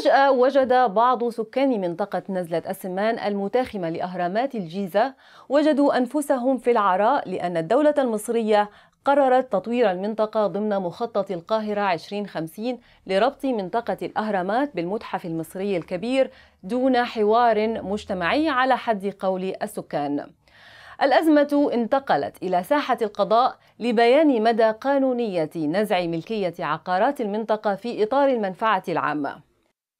فجأة وجد بعض سكان منطقة نزلة السمان المتاخمة لأهرامات الجيزة وجدوا أنفسهم في العراء لأن الدولة المصرية قررت تطوير المنطقة ضمن مخطط القاهرة 2050 لربط منطقة الأهرامات بالمتحف المصري الكبير دون حوار مجتمعي على حد قول السكان. الأزمة انتقلت إلى ساحة القضاء لبيان مدى قانونية نزع ملكية عقارات المنطقة في إطار المنفعة العامة.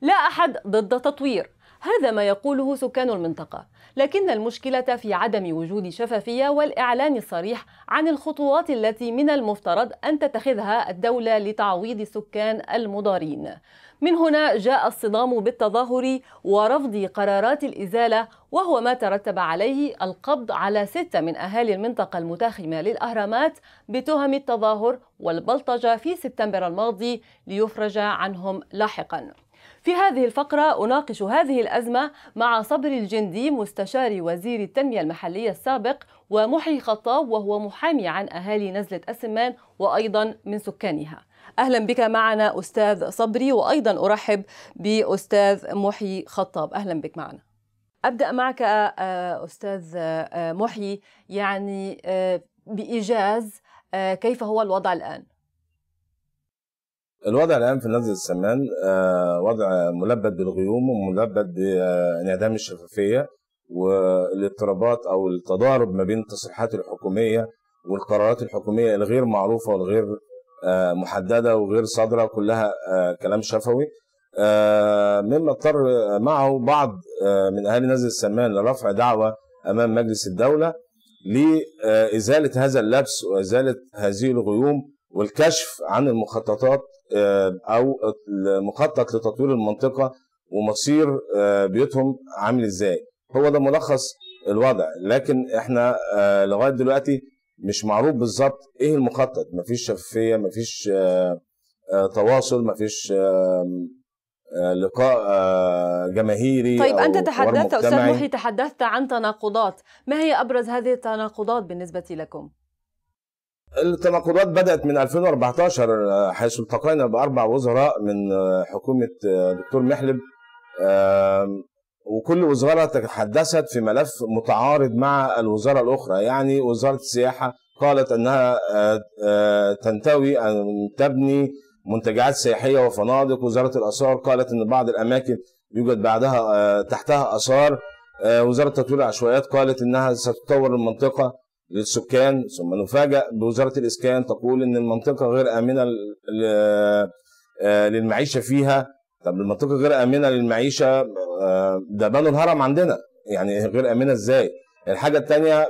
لا أحد ضد تطوير هذا ما يقوله سكان المنطقة، لكن المشكلة في عدم وجود شفافية والإعلان الصريح عن الخطوات التي من المفترض أن تتخذها الدولة لتعويض السكان المضارين. من هنا جاء الصدام بالتظاهر ورفض قرارات الإزالة وهو ما ترتب عليه القبض على ستة من أهالي المنطقة المتاخمة للأهرامات بتهم التظاهر والبلطجة في سبتمبر الماضي ليفرج عنهم لاحقاً. في هذه الفقرة أناقش هذه الأزمة مع صبري الجندي مستشار وزير التنمية المحلية السابق ومحي خطاب وهو محامي عن أهالي نزلة السمان وأيضا من سكانها أهلا بك معنا أستاذ صبري وأيضا أرحب بأستاذ محي خطاب أهلا بك معنا أبدأ معك آه، آه، أستاذ آه، محي يعني بإيجاز كيف هو الوضع الآن؟ الوضع الان في نزل السمان آه، وضع ملبد بالغيوم وملبد بانعدام الشفافيه والاضطرابات او التضارب ما بين التصريحات الحكوميه والقرارات الحكوميه الغير معروفه والغير آه، محدده وغير صادره كلها آه، كلام شفوي مما اضطر معه بعض من اهالي نزل السمان لرفع دعوه امام مجلس الدوله لازاله هذا اللبس وازاله هذه الغيوم والكشف عن المخططات آه، او المخطط لتطوير المنطقه ومصير آه، بيوتهم عامل ازاي هو ده ملخص الوضع لكن احنا آه، لغايه دلوقتي مش معروف بالظبط ايه المخطط مفيش شفافيه مفيش تواصل مفيش لقاء جماهيري طيب انت تحدثت استاذ محي تحدثت عن تناقضات ما هي ابرز هذه التناقضات بالنسبه لكم التناقضات بدأت من 2014 حيث التقينا بأربع وزراء من آه، حكومة آه، دكتور محلب وكل وزارة تحدثت في ملف متعارض مع الوزارة الأخرى يعني وزارة السياحة قالت أنها آه، تنتوي أن تبني منتجعات سياحية وفنادق وزارة الآثار قالت أن بعض الأماكن يوجد بعدها تحتها آثار وزارة تطوير العشوائيات قالت أنها ستطور المنطقة للسكان ثم نفاجأ بوزارة الإسكان تقول إن المنطقة غير آمنة آه، للمعيشة فيها طب المنطقة غير آمنة للمعيشة آه، ده بنوا الهرم عندنا يعني غير آمنة إزاي الحاجة الثانية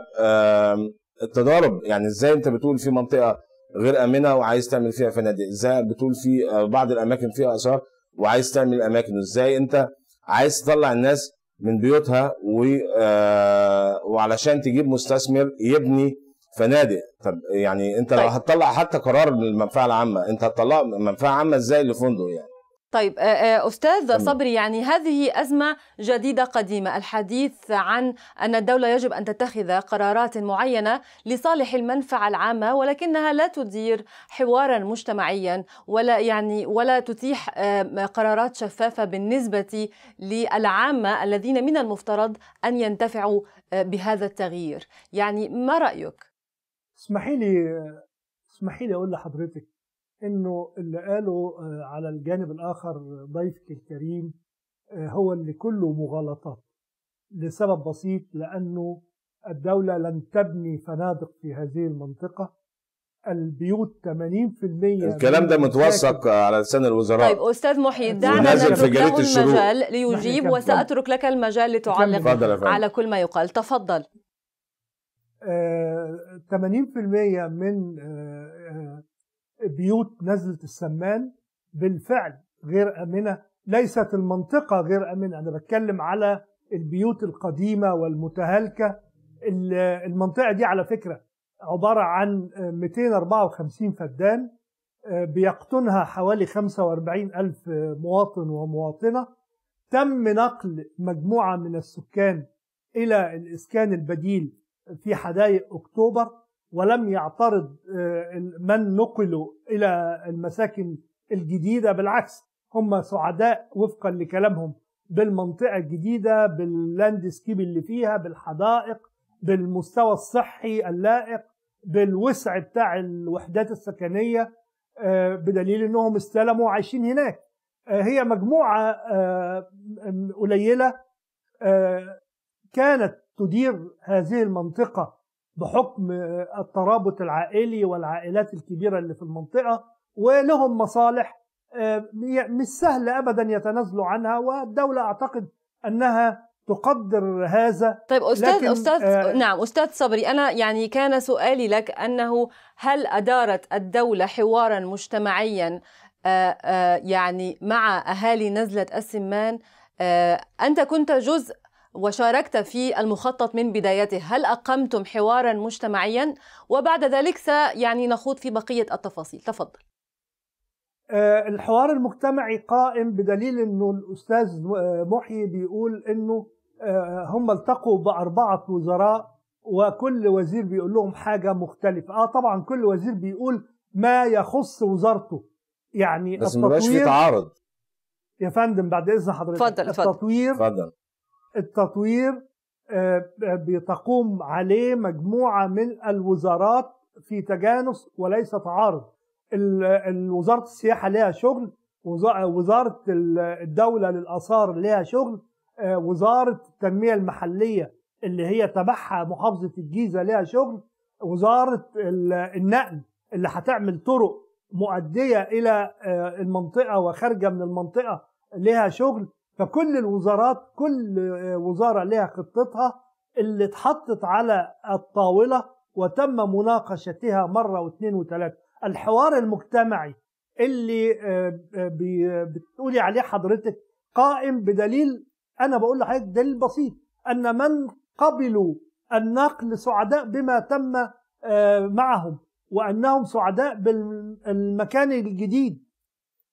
التضارب يعني إزاي أنت بتقول في منطقة غير آمنة وعايز تعمل فيها فنادق إزاي بتقول في بعض الأماكن فيها آثار وعايز تعمل أماكن إزاي أنت عايز تطلع الناس من بيوتها و... آه، وعلشان تجيب مستثمر يبني فنادق طب يعني انت طيب. لو هتطلع حتى قرار المنفعه العامه انت هتطلع منفعه عامه ازاي لفندق يعني طيب آه، آه، أستاذ صبري يعني هذه أزمة جديدة قديمة الحديث عن أن الدولة يجب أن تتخذ قرارات معينة لصالح المنفعة العامة ولكنها لا تدير حوارا مجتمعيا ولا يعني ولا تتيح قرارات شفافة بالنسبة للعامة الذين من المفترض أن ينتفعوا آه، بهذا التغيير يعني ما رأيك؟ اسمحي لي اسمحي لي أقول لحضرتك انه اللي قاله آه، على الجانب الاخر ضيفك الكريم آه، هو اللي كله مغالطات لسبب بسيط لانه الدوله لن تبني فنادق في هذه المنطقه البيوت 80% الكلام ده متوثق على لسان الوزراء طيب استاذ محي دعنا نترك له المجال ليجيب نعم، وساترك لك المجال لتعلق على كل ما يقال تفضل 80% آه، من بيوت نزلة السمان بالفعل غير آمنة ليست المنطقة غير آمنة أنا بتكلم على البيوت القديمة والمتهالكة المنطقة دي على فكرة عبارة عن 254 فدان آه، بيقطنها حوالي 45 ألف مواطن ومواطنة تم نقل مجموعة من السكان إلى الإسكان البديل في حدائق أكتوبر ولم يعترض آه، من نقلوا إلى المساكن الجديدة بالعكس هم سعداء وفقا لكلامهم بالمنطقة الجديدة باللاندسكيب اللي فيها بالحدائق بالمستوى الصحي اللائق بالوسع بتاع الوحدات السكنية آه، بدليل انهم استلموا وعايشين هناك آه، هي مجموعة قليلة كانت تدير هذه المنطقة بحكم الترابط العائلي والعائلات الكبيرة اللي في المنطقة ولهم مصالح آه، مش سهل أبدا يتنازلوا عنها والدولة أعتقد أنها تقدر هذا طيب استاذ لكن استاذ آه نعم استاذ صبري انا يعني كان سؤالي لك انه هل ادارت الدوله حوارا مجتمعيا آه، آه، يعني مع اهالي نزله السمان انت كنت جزء وشاركت في المخطط من بدايته هل أقمتم حوارا مجتمعيا وبعد ذلك سيعني نخوض في بقية التفاصيل تفضل آه، الحوار المجتمعي قائم بدليل انه الاستاذ آه، محيي بيقول انه آه، هم التقوا باربعه وزراء وكل وزير بيقول لهم حاجه مختلفه اه طبعا كل وزير بيقول ما يخص وزارته يعني بس التطوير ما في تعارض يا فندم بعد اذن حضرتك فضل التطوير فضل. التطوير آه، آه، بتقوم عليه مجموعة من الوزارات في تجانس وليس تعارض وزارة السياحة لها شغل وزارة الدولة للآثار لها شغل آه، وزارة التنمية المحلية اللي هي تبعها محافظة الجيزة لها شغل وزارة النقل اللي هتعمل طرق مؤدية إلى المنطقة وخارجة من المنطقة لها شغل فكل الوزارات كل آه، وزارة لها خطتها اللي اتحطت على الطاولة وتم مناقشتها مرة واثنين وثلاثة الحوار المجتمعي اللي آه، آه، بتقولي عليه حضرتك قائم بدليل أنا بقول لحضرتك دليل بسيط أن من قبلوا النقل سعداء بما تم معهم وأنهم سعداء بالمكان الجديد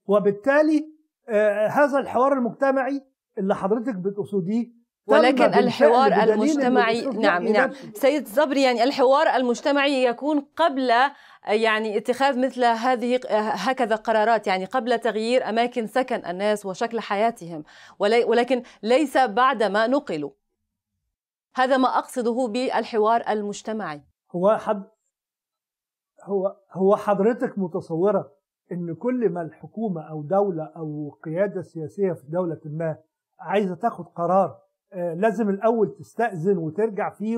وبالتالي آه، هذا الحوار المجتمعي اللي حضرتك بتقصديه ولكن الحوار المجتمعي نعم نعم سيد زبري يعني الحوار المجتمعي يكون قبل آه، يعني اتخاذ مثل هذه آه، هكذا قرارات يعني قبل تغيير اماكن سكن الناس وشكل حياتهم ولكن ليس بعدما نقلوا هذا ما اقصده بالحوار المجتمعي هو حد هو هو حضرتك متصوره ان كل ما الحكومه او دوله او قياده سياسيه في دوله ما عايزه تاخد قرار آه، لازم الاول تستاذن وترجع فيه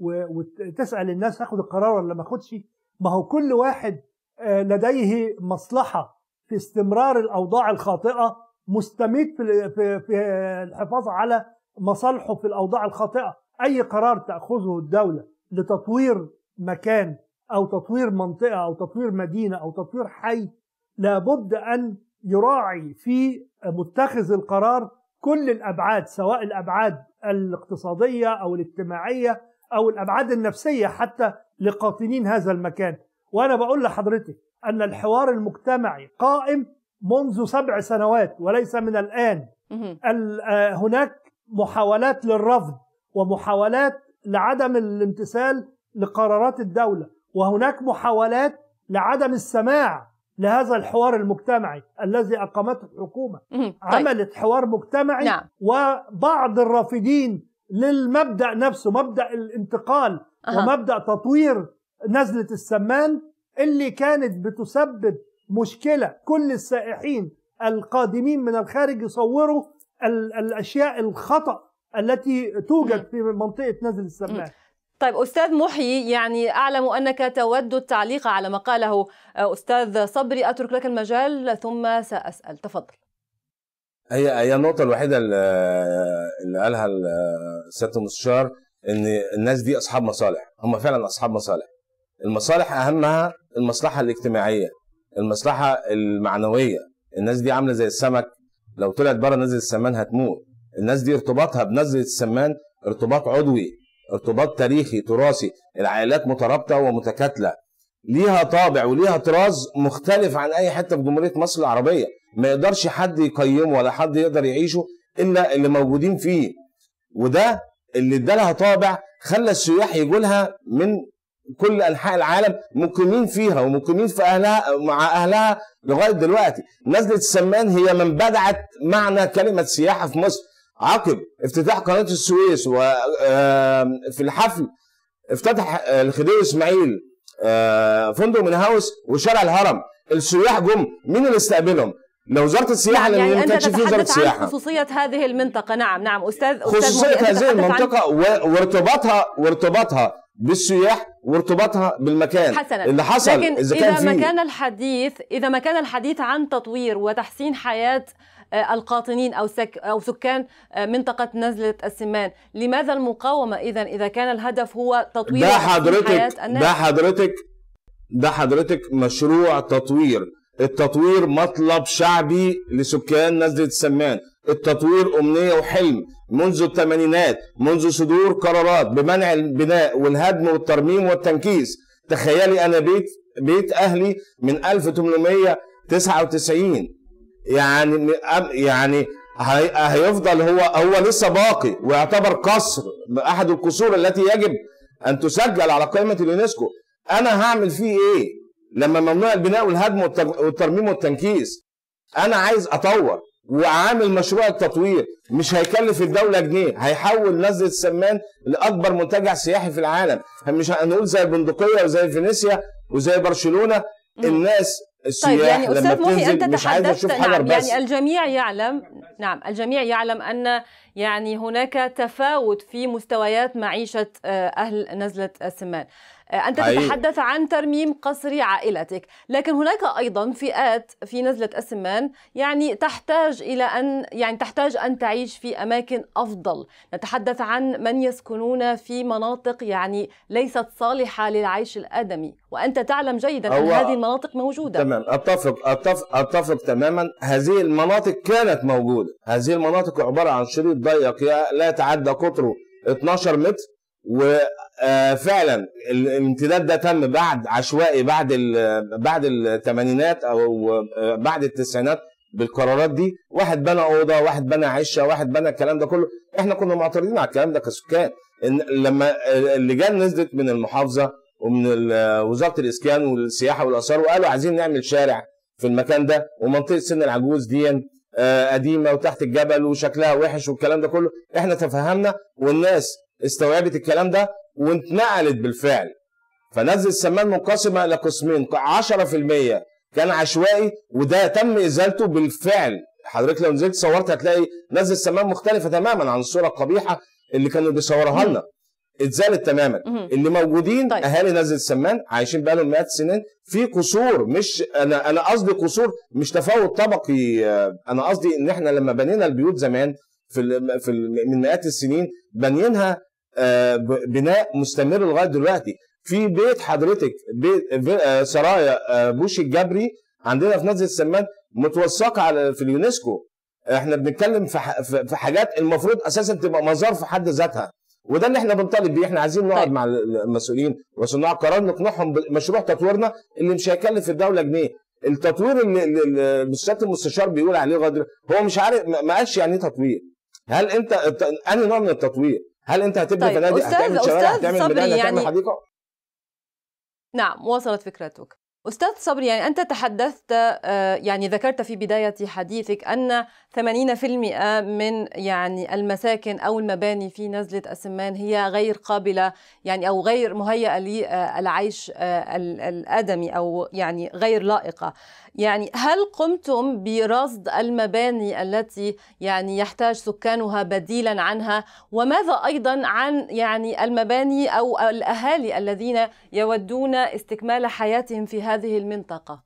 وتسال الناس تاخد القرار ولا ما اخدش ما هو كل واحد آه، لديه مصلحه في استمرار الاوضاع الخاطئه مستميت في في الحفاظ على مصالحه في الاوضاع الخاطئه اي قرار تاخذه الدوله لتطوير مكان او تطوير منطقه او تطوير مدينه او تطوير حي لابد أن يراعي في متخذ القرار كل الأبعاد سواء الأبعاد الاقتصادية أو الاجتماعية أو الأبعاد النفسية حتى لقاطنين هذا المكان وأنا بقول لحضرتك أن الحوار المجتمعي قائم منذ سبع سنوات وليس من الآن آه، هناك محاولات للرفض ومحاولات لعدم الامتثال لقرارات الدولة وهناك محاولات لعدم السماع لهذا الحوار المجتمعي الذي أقامته الحكومة طيب. عملت حوار مجتمعي نعم. وبعض الرافدين للمبدأ نفسه مبدأ الانتقال أه. ومبدأ تطوير نزلة السمان اللي كانت بتسبب مشكلة كل السائحين القادمين من الخارج يصوروا الأشياء الخطأ التي توجد في منطقة نزل السمان طيب أستاذ محيي يعني أعلم أنك تود التعليق على ما قاله آه، أستاذ صبري أترك لك المجال ثم سأسأل تفضل هي هي النقطة الوحيدة اللي قالها السيد المستشار إن الناس دي أصحاب مصالح، هم فعلا أصحاب مصالح. المصالح أهمها المصلحة الاجتماعية، المصلحة المعنوية، الناس دي عاملة زي السمك لو طلعت بره نزلة السمان هتموت، الناس دي ارتباطها بنزلة السمان ارتباط عضوي ارتباط تاريخي تراثي العائلات مترابطه ومتكاتله ليها طابع وليها طراز مختلف عن اي حته في جمهوريه مصر العربيه ما يقدرش حد يقيمه ولا حد يقدر يعيشه الا اللي موجودين فيه وده اللي ادالها طابع خلى السياح يجوا لها من كل انحاء العالم مقيمين فيها ومقيمين في اهلها مع اهلها لغايه دلوقتي نزله السمان هي من بدعت معنى كلمه سياحه في مصر عقب افتتاح قناه السويس وفي الحفل افتتح آه، الخديوي اسماعيل آه، فندق من هاوس وشارع الهرم السياح جم مين اللي استقبلهم لو وزاره السياحه نعم، يعني, انت تتحدث عن السياحة. خصوصيه هذه المنطقه نعم نعم استاذ خصوصيه أستاذ هذه المنطقه عن... وارتباطها وارتباطها بالسياح وارتباطها بالمكان حسنا. اللي حصل لكن إذا, كان إذا ما كان الحديث إذا ما كان الحديث عن تطوير وتحسين حياة آه، القاطنين أو, سك أو سكان آه، منطقة نزلة السمان لماذا المقاومة إذا إذا كان الهدف هو تطوير ده حضرتك حياة الناس ده حضرتك ده حضرتك مشروع تطوير التطوير مطلب شعبي لسكان نزلة السمان التطوير أمنية وحلم منذ الثمانينات منذ صدور قرارات بمنع البناء والهدم والترميم والتنكيس تخيلي أنا بيت بيت أهلي من 1899 يعني يعني هيفضل هو هو لسه باقي ويعتبر قصر احد القصور التي يجب ان تسجل على قائمه اليونسكو انا هعمل فيه ايه لما ممنوع البناء والهدم والترميم والتنكيس انا عايز اطور وعامل مشروع التطوير مش هيكلف الدولة جنيه هيحول نزلة السمان لأكبر منتجع سياحي في العالم مش هنقول زي البندقية وزي فينيسيا وزي برشلونة الناس طيب يعني استاذ محي انت تحدثت نعم يعني الجميع يعلم نعم الجميع يعلم ان يعني هناك تفاوت في مستويات معيشه آه، اهل نزله السمان آه، أنت تتحدث عن ترميم قصر عائلتك لكن هناك أيضا فئات في نزلة السمان يعني تحتاج إلى أن يعني تحتاج أن تعيش في أماكن أفضل نتحدث عن من يسكنون في مناطق يعني ليست صالحة للعيش الآدمي وأنت تعلم جيدا أن هذه المناطق موجودة تمام أتفق أتفق أتفق تماما هذه المناطق كانت موجودة هذه المناطق عبارة عن شريط ضيق لا يتعدى قطره 12 متر وفعلا آه، الامتداد ده تم بعد عشوائي بعد بعد الثمانينات او آه، بعد التسعينات بالقرارات دي واحد بنى اوضه واحد بنى عشه واحد بنى الكلام ده كله احنا كنا معترضين على الكلام ده كسكان إن لما اللجان نزلت من المحافظه ومن وزاره الاسكان والسياحه والاثار وقالوا عايزين نعمل شارع في المكان ده ومنطقه سن العجوز دي آه، قديمه وتحت الجبل وشكلها وحش والكلام ده كله احنا تفهمنا والناس استوعبت الكلام ده واتنقلت بالفعل فنزل السمان منقسمه لقسمين 10% كان عشوائي وده تم ازالته بالفعل حضرتك لو نزلت صورت هتلاقي نزل السمان مختلفه تماما عن الصوره القبيحه اللي كانوا بيصورها لنا اتزالت تماما اللي موجودين طيب. اهالي نزل السمان عايشين بقالهم مئات السنين في قصور مش انا انا قصدي قصور مش تفاوت طبقي انا قصدي ان احنا لما بنينا البيوت زمان في في من مئات السنين بنينها آه، بناء مستمر لغايه دلوقتي في بيت حضرتك بيت آه، سرايا آه، بوش الجبري عندنا في نزل السمان متوثقه على في اليونسكو احنا بنتكلم في حاجات المفروض اساسا تبقى مزار في حد ذاتها وده اللي احنا بنطالب بيه احنا عايزين نقعد طيب. مع المسؤولين وصناع القرار نقنعهم بمشروع تطويرنا اللي مش هيكلف الدوله جنيه التطوير اللي السياده المستشار بيقول عليه غدر هو مش عارف ما قالش يعني ايه تطوير هل انت انهي نوع من التطوير هل انت هتبني طيب فنادق هتعمل شوارع هتعمل ميدان يعني... هتعمل حديقه نعم وصلت فكرتك أستاذ صبري يعني أنت تحدثت آه، يعني ذكرت في بداية حديثك أن 80% من يعني المساكن أو المباني في نزلة السمان هي غير قابلة يعني أو غير مهيئة للعيش آه، الآدمي أو يعني غير لائقة يعني هل قمتم برصد المباني التي يعني يحتاج سكانها بديلا عنها وماذا أيضا عن يعني المباني أو الأهالي الذين يودون استكمال حياتهم في هذه المنطقة؟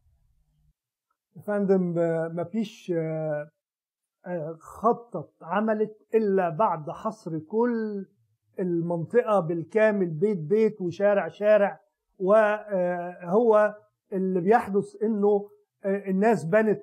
فندم آه، ما فيش آه، آه، خطة عملت إلا بعد حصر كل المنطقة بالكامل بيت بيت وشارع شارع وهو اللي بيحدث إنه الناس بنت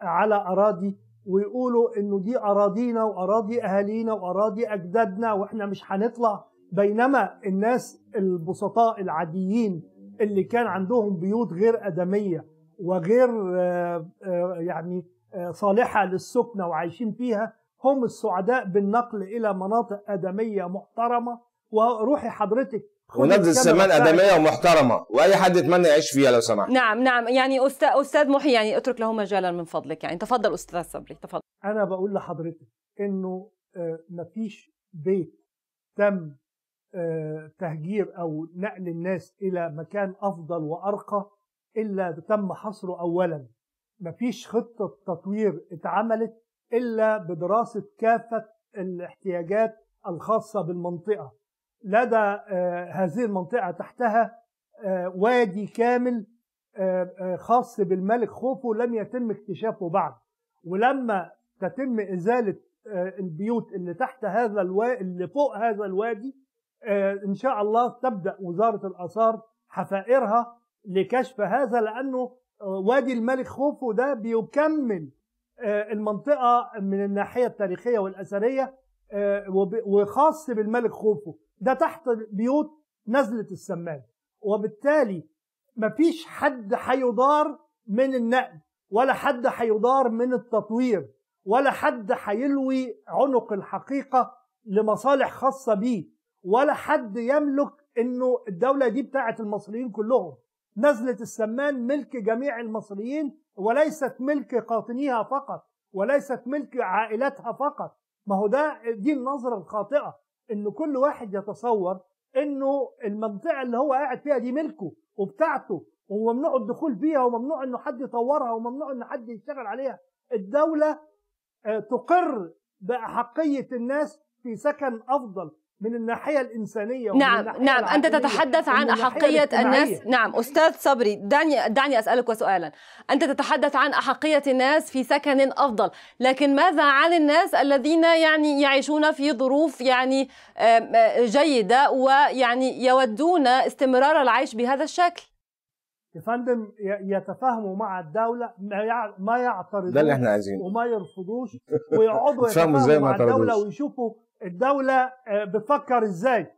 على أراضي ويقولوا إنه دي أراضينا وأراضي أهالينا وأراضي أجدادنا وإحنا مش هنطلع بينما الناس البسطاء العاديين اللي كان عندهم بيوت غير ادميه وغير آه، آه، يعني آه، صالحه للسكنه وعايشين فيها هم السعداء بالنقل الى مناطق ادميه محترمه وروحي حضرتك ونبذ الزمان ادميه ومحترمه واي حد يتمنى يعيش فيها لو سمحت نعم نعم يعني استاذ استاذ محي يعني اترك له مجالا من فضلك يعني تفضل استاذ صبري تفضل انا بقول لحضرتك انه مفيش بيت تم تهجير أو نقل الناس إلى مكان أفضل وأرقى إلا تم حصره أولا مفيش خطة تطوير اتعملت إلا بدراسة كافة الاحتياجات الخاصة بالمنطقة لدى آه، هذه المنطقة تحتها آه، وادي كامل آه، خاص بالملك خوفو لم يتم اكتشافه بعد ولما تتم إزالة البيوت اللي تحت هذا الوادي اللي فوق هذا الوادي آه، ان شاء الله تبدا وزاره الاثار حفائرها لكشف هذا لانه آه، وادي الملك خوفو ده بيكمل آه، المنطقه من الناحيه التاريخيه والاثريه وخاص بالملك خوفو ده تحت بيوت نزله السمان وبالتالي مفيش حد هيضار من النقل ولا حد هيضار من التطوير ولا حد هيلوي عنق الحقيقه لمصالح خاصه بيه ولا حد يملك انه الدوله دي بتاعه المصريين كلهم نزله السمان ملك جميع المصريين وليست ملك قاطنيها فقط وليست ملك عائلتها فقط ما هو ده دي النظره الخاطئه ان كل واحد يتصور انه المنطقه اللي هو قاعد فيها دي ملكه وبتاعته وممنوع الدخول فيها وممنوع انه حد يطورها وممنوع ان حد يشتغل عليها الدوله آه، تقر باحقيه الناس في سكن افضل من الناحية الإنسانية نعم الناحية نعم أنت تتحدث عن أحقية الناس نعم أستاذ صبري دعني دعني أسألك سؤالا أنت تتحدث عن أحقية الناس في سكن أفضل لكن ماذا عن الناس الذين يعني يعيشون في ظروف يعني جيدة ويعني يودون استمرار العيش بهذا الشكل يا فندم يتفاهموا مع الدولة ما يعترضوش ده اللي احنا عايزينه وما يرفضوش ويقعدوا يتفاهموا مع الدولة ويشوفوا الدولة آه، بتفكر ازاي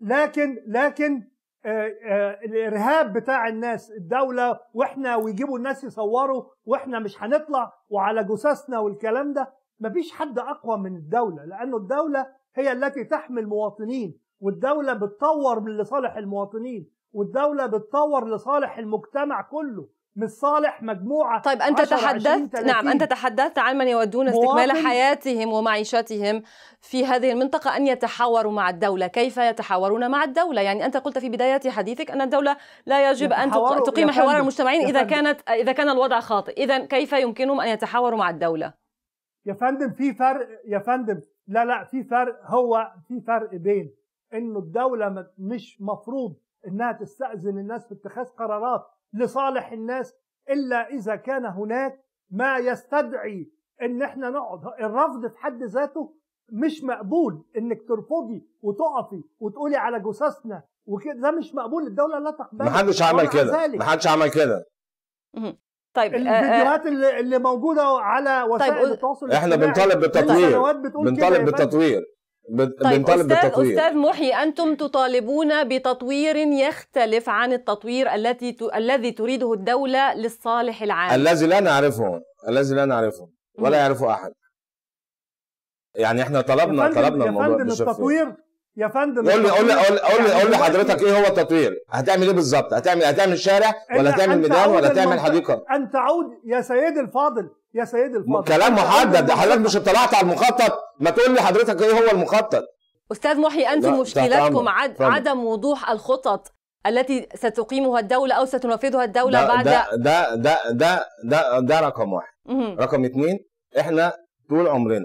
لكن لكن آه، آه، الارهاب بتاع الناس الدولة واحنا ويجيبوا الناس يصوروا واحنا مش هنطلع وعلى جثثنا والكلام ده مفيش حد اقوى من الدولة لانه الدولة هي التي تحمي المواطنين والدولة بتطور من لصالح المواطنين والدولة بتطور لصالح المجتمع كله صالح مجموعه طيب انت تحدثت نعم انت تحدثت عن من يودون استكمال حياتهم ومعيشتهم في هذه المنطقه ان يتحاوروا مع الدوله، كيف يتحاورون مع الدوله؟ يعني انت قلت في بدايه حديثك ان الدوله لا يجب ان تقيم حوارا مجتمعين اذا كانت اذا كان الوضع خاطئ، اذا كيف يمكنهم ان يتحاوروا مع الدوله؟ يا فندم في فرق يا فندم لا لا في فرق هو في فرق بين انه الدوله مش مفروض انها تستاذن الناس في اتخاذ قرارات لصالح الناس الا اذا كان هناك ما يستدعي ان احنا نقعد الرفض في حد ذاته مش مقبول انك ترفضي وتقفي وتقولي على جثثنا وكده ده مش مقبول الدوله لا تقبل محدش عمل كده محدش عمل كده طيب آه، آه، الفيديوهات اللي موجوده على طيب، وسائل طيب التواصل الاجتماعي احنا بنطالب بالتطوير بنطالب بالتطوير طيب بنطالب أستاذ بالتطوير أستاذ محي أنتم تطالبون بتطوير يختلف عن التطوير التي ت... الذي تريده الدولة للصالح العام الذي لا نعرفه الذي لا نعرفه ولا يعرفه أحد يعني احنا طلبنا طلبنا الموضوع التطوير يا فندم قول لي قول لي قول لي قول لي يعني حضرتك ايه هو التطوير؟ هتعمل ايه بالظبط؟ هتعمل هتعمل شارع ولا هتعمل ميدان ولا هتعمل حديقه؟ ان تعود يا سيدي الفاضل يا سيدي الفاضل كلام محدد حضرتك مش اطلعت على المخطط ما تقول لي حضرتك ايه هو المخطط استاذ محي انتم مشكلتكم عد عدم وضوح الخطط التي ستقيمها الدولة أو ستنفذها الدولة ده بعد ده ده ده ده ده, ده رقم واحد رقم اتنين احنا طول عمرنا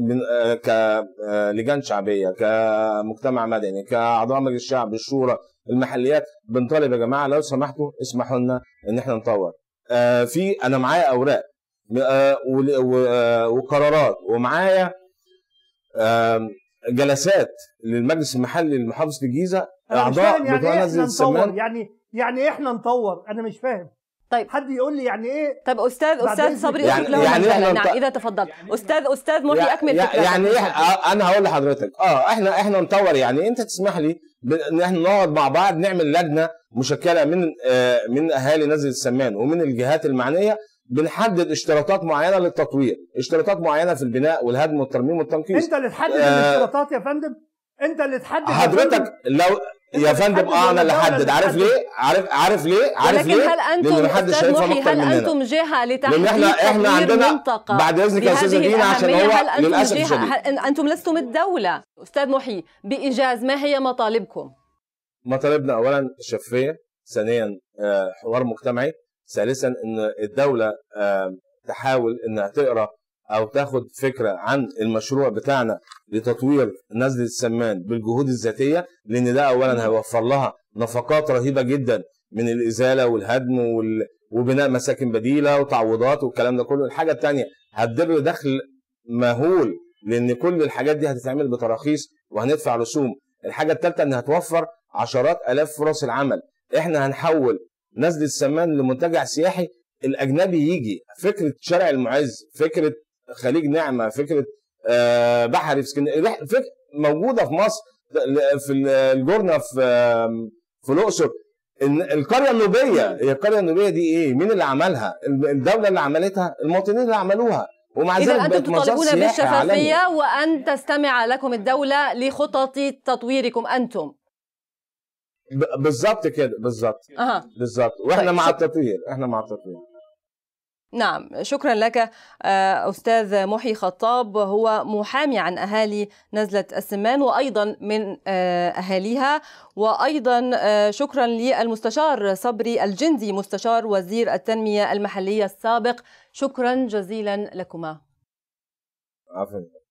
من كلجان شعبيه كمجتمع مدني كاعضاء مجلس الشعب الشورى المحليات بنطالب يا جماعه لو سمحتوا اسمحوا لنا ان احنا نطور آه، في انا معايا اوراق آه، آه، وقرارات ومعايا جلسات للمجلس المحلي لمحافظه الجيزه اعضاء يعني بتوع إيه احنا نطور يعني يعني إيه احنا نطور انا مش فاهم طيب حد يقول لي يعني ايه طب يعني- يعني نعم، يعني استاذ استاذ صبري يعني له يعني احنا نعم اذا تفضلت يعني استاذ استاذ محي يعني اكمل يعني إيه انا هقول لحضرتك اه احنا احنا نطور يعني انت تسمح لي ان احنا نقعد مع بعض نعمل لجنه مشكله من آه من اهالي نزل السمان ومن الجهات المعنيه بنحدد اشتراطات معينه للتطوير اشتراطات معينه في البناء والهدم والترميم والتنقيب انت اللي تحدد آه الاشتراطات يا فندم انت اللي تحدد حضرتك لو يا فندم اه انا اللي احدد عارف ليه عارف عارف ليه عارف ليه هل انتم لان محي هل انتم جهه لتحديد احنا احنا عندنا منطقة بعد اذنك يا استاذ دينا عشان هو للاسف جهة هل انتم لستم الدوله استاذ محي بايجاز ما هي مطالبكم مطالبنا اولا الشفافيه ثانيا آه، حوار مجتمعي ثالثا ان الدوله تحاول انها تقرا او تاخد فكره عن المشروع بتاعنا لتطوير نزل السمان بالجهود الذاتيه لان ده اولا هيوفر لها نفقات رهيبه جدا من الازاله والهدم وال... وبناء مساكن بديله وتعويضات والكلام ده كله الحاجه الثانيه هتدر دخل مهول لان كل الحاجات دي هتتعمل بتراخيص وهندفع رسوم الحاجه الثالثه انها هتوفر عشرات الاف فرص العمل احنا هنحول نزل السمان لمنتجع سياحي الاجنبي يجي فكره شارع المعز فكره خليج نعمه فكره آه، بحر بحري في اسكندريه موجوده في مصر في الجورنه في في الاقصر القريه النوبيه هي القريه النوبيه دي ايه؟ مين اللي عملها؟ الدوله اللي عملتها؟ المواطنين اللي عملوها ومع ذلك انتم تطالبون بالشفافيه وان تستمع لكم الدوله لخطط تطويركم انتم بالظبط كده بالظبط أه. بالظبط واحنا طيب. مع التطوير احنا مع التطوير نعم شكرا لك آه، أستاذ محي خطاب هو محامي عن أهالي نزلة السمان وأيضا من آه، أهاليها وأيضا آه، شكرا للمستشار صبري الجندي مستشار وزير التنمية المحلية السابق شكرا جزيلا لكما عفوا